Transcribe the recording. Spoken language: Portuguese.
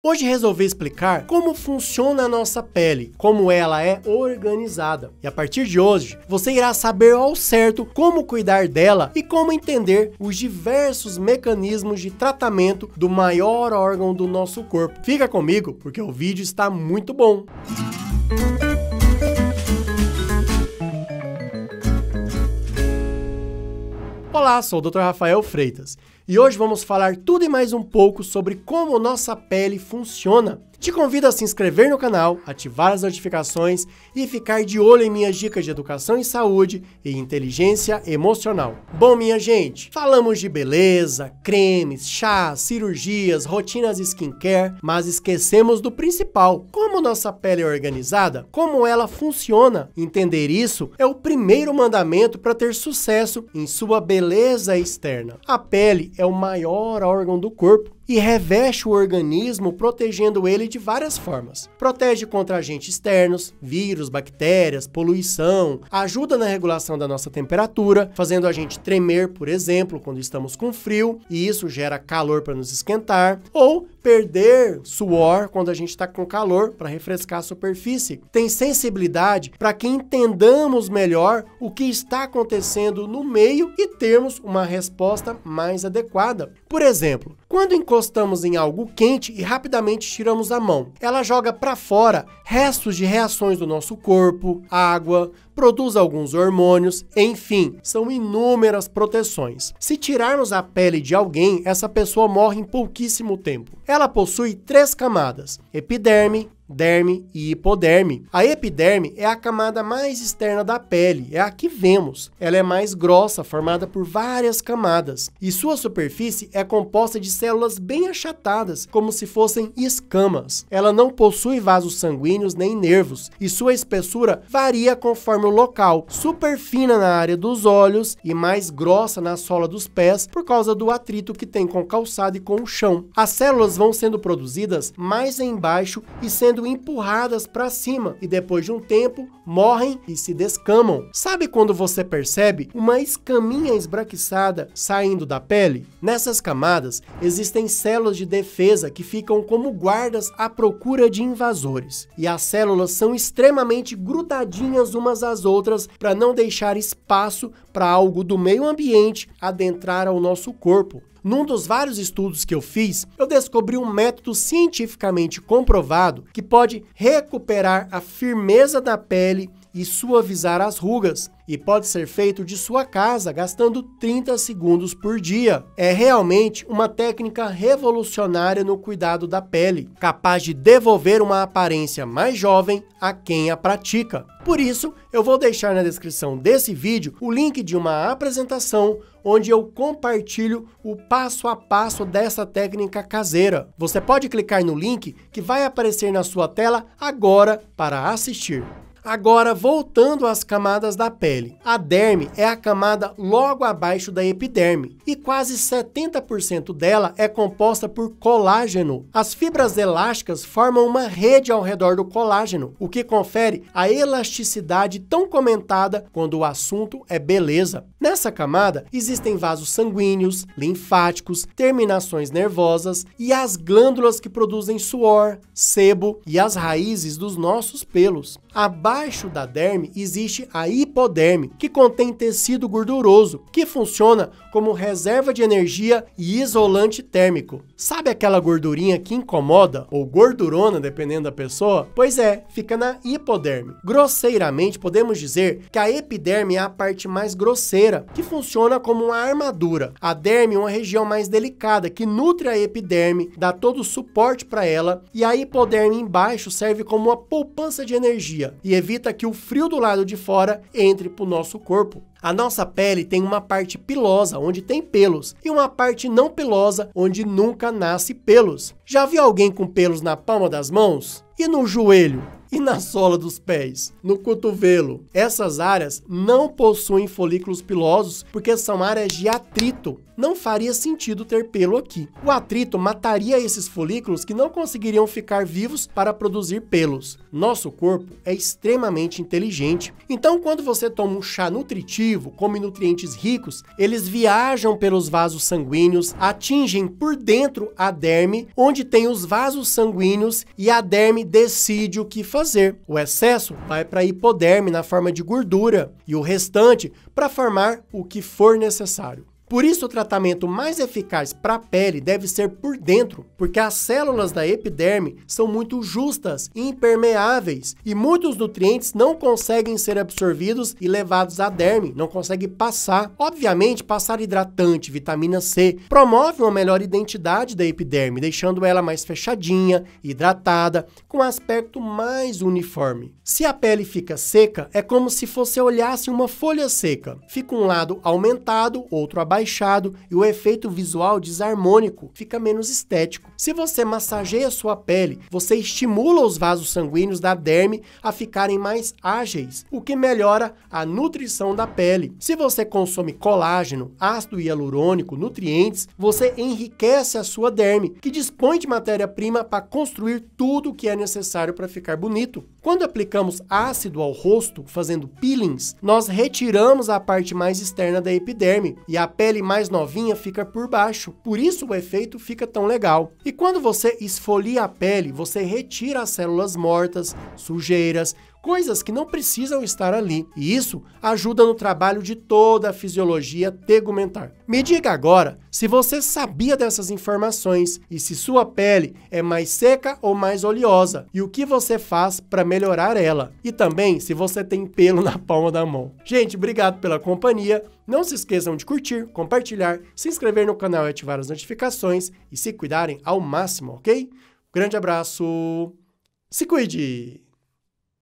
Hoje resolvi explicar como funciona a nossa pele, como ela é organizada. E a partir de hoje, você irá saber ao certo como cuidar dela e como entender os diversos mecanismos de tratamento do maior órgão do nosso corpo. Fica comigo, porque o vídeo está muito bom. Música Olá, sou o Dr. Rafael Freitas e hoje vamos falar tudo e mais um pouco sobre como nossa pele funciona te convido a se inscrever no canal, ativar as notificações e ficar de olho em minhas dicas de educação e saúde e inteligência emocional. Bom, minha gente, falamos de beleza, cremes, chás, cirurgias, rotinas skincare, mas esquecemos do principal: como nossa pele é organizada, como ela funciona. Entender isso é o primeiro mandamento para ter sucesso em sua beleza externa. A pele é o maior órgão do corpo e reveste o organismo protegendo ele de várias formas. Protege contra agentes externos, vírus, bactérias, poluição, ajuda na regulação da nossa temperatura, fazendo a gente tremer, por exemplo, quando estamos com frio, e isso gera calor para nos esquentar, ou perder suor quando a gente está com calor para refrescar a superfície. Tem sensibilidade para que entendamos melhor o que está acontecendo no meio e termos uma resposta mais adequada. Por exemplo, quando encostamos em algo quente e rapidamente tiramos a mão, ela joga para fora restos de reações do nosso corpo, água, produz alguns hormônios, enfim, são inúmeras proteções. Se tirarmos a pele de alguém, essa pessoa morre em pouquíssimo tempo. Ela possui três camadas: epiderme, derme e hipoderme. A epiderme é a camada mais externa da pele, é a que vemos. Ela é mais grossa, formada por várias camadas, e sua superfície é composta de células bem achatadas, como se fossem escamas. Ela não possui vasos sanguíneos nem nervos, e sua espessura varia conforme local, super fina na área dos olhos e mais grossa na sola dos pés por causa do atrito que tem com o calçado e com o chão. As células vão sendo produzidas mais embaixo e sendo empurradas para cima e depois de um tempo morrem e se descamam. Sabe quando você percebe uma escaminha esbraquiçada saindo da pele? Nessas camadas existem células de defesa que ficam como guardas à procura de invasores. E as células são extremamente grudadinhas umas às das outras para não deixar espaço para algo do meio ambiente adentrar ao nosso corpo. Num dos vários estudos que eu fiz, eu descobri um método cientificamente comprovado que pode recuperar a firmeza da pele e suavizar as rugas, e pode ser feito de sua casa gastando 30 segundos por dia. É realmente uma técnica revolucionária no cuidado da pele, capaz de devolver uma aparência mais jovem a quem a pratica. Por isso, eu vou deixar na descrição desse vídeo o link de uma apresentação onde eu compartilho o passo a passo dessa técnica caseira. Você pode clicar no link que vai aparecer na sua tela agora para assistir. Agora, voltando às camadas da pele. A derme é a camada logo abaixo da epiderme e quase 70% dela é composta por colágeno. As fibras elásticas formam uma rede ao redor do colágeno, o que confere a elasticidade tão comentada quando o assunto é beleza. Nessa camada existem vasos sanguíneos, linfáticos, terminações nervosas e as glândulas que produzem suor, sebo e as raízes dos nossos pelos. A Abaixo da derme existe a hipoderme, que contém tecido gorduroso, que funciona como reserva de energia e isolante térmico. Sabe aquela gordurinha que incomoda, ou gordurona, dependendo da pessoa? Pois é, fica na hipoderme. Grosseiramente, podemos dizer que a epiderme é a parte mais grosseira, que funciona como uma armadura. A derme é uma região mais delicada, que nutre a epiderme, dá todo o suporte para ela, e a hipoderme embaixo serve como uma poupança de energia. E evita que o frio do lado de fora entre para o nosso corpo. A nossa pele tem uma parte pilosa, onde tem pelos, e uma parte não pilosa, onde nunca nasce pelos. Já viu alguém com pelos na palma das mãos? E no joelho? E na sola dos pés, no cotovelo. Essas áreas não possuem folículos pilosos porque são áreas de atrito não faria sentido ter pelo aqui. O atrito mataria esses folículos que não conseguiriam ficar vivos para produzir pelos. Nosso corpo é extremamente inteligente, então quando você toma um chá nutritivo, come nutrientes ricos, eles viajam pelos vasos sanguíneos, atingem por dentro a derme, onde tem os vasos sanguíneos e a derme decide o que fazer. O excesso vai para a hipoderme na forma de gordura e o restante para formar o que for necessário. Por isso, o tratamento mais eficaz para a pele deve ser por dentro, porque as células da epiderme são muito justas e impermeáveis, e muitos nutrientes não conseguem ser absorvidos e levados à derme, não conseguem passar. Obviamente, passar hidratante, vitamina C, promove uma melhor identidade da epiderme, deixando ela mais fechadinha, hidratada, com um aspecto mais uniforme. Se a pele fica seca, é como se você olhasse uma folha seca. Fica um lado aumentado, outro abatido baixado e o efeito visual desarmônico fica menos estético. Se você massageia sua pele, você estimula os vasos sanguíneos da derme a ficarem mais ágeis, o que melhora a nutrição da pele. Se você consome colágeno, ácido hialurônico, nutrientes, você enriquece a sua derme, que dispõe de matéria-prima para construir tudo o que é necessário para ficar bonito. Quando aplicamos ácido ao rosto, fazendo peelings, nós retiramos a parte mais externa da epiderme e a pele pele mais novinha fica por baixo, por isso o efeito fica tão legal. E quando você esfolia a pele, você retira as células mortas, sujeiras, coisas que não precisam estar ali, e isso ajuda no trabalho de toda a fisiologia tegumentar. Me diga agora se você sabia dessas informações e se sua pele é mais seca ou mais oleosa e o que você faz para melhorar ela, e também se você tem pelo na palma da mão. Gente, obrigado pela companhia. Não se esqueçam de curtir, compartilhar, se inscrever no canal e ativar as notificações e se cuidarem ao máximo, ok? Grande abraço, se cuide!